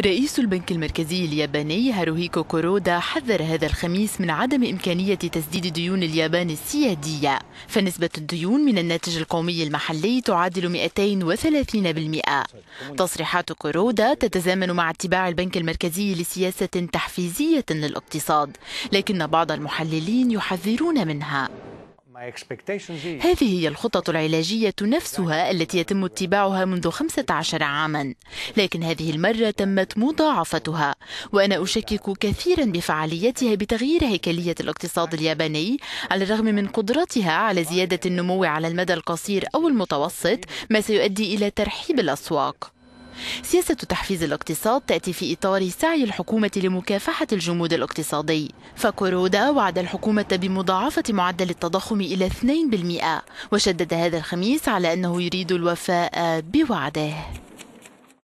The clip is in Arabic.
رئيس البنك المركزي الياباني هاروهيكو كورودا حذر هذا الخميس من عدم إمكانية تسديد ديون اليابان السيادية فنسبة الديون من الناتج القومي المحلي تعادل 230% تصريحات كورودا تتزامن مع اتباع البنك المركزي لسياسة تحفيزية للاقتصاد لكن بعض المحللين يحذرون منها هذه هي الخطط العلاجية نفسها التي يتم اتباعها منذ 15 عاما لكن هذه المرة تمت مضاعفتها وأنا أشكك كثيرا بفعاليتها بتغيير هيكلية الاقتصاد الياباني على الرغم من قدرتها على زيادة النمو على المدى القصير أو المتوسط ما سيؤدي إلى ترحيب الأسواق سياسة تحفيز الاقتصاد تأتي في إطار سعي الحكومة لمكافحة الجمود الاقتصادي فكورودا وعد الحكومة بمضاعفة معدل التضخم إلى 2% وشدد هذا الخميس على أنه يريد الوفاء بوعده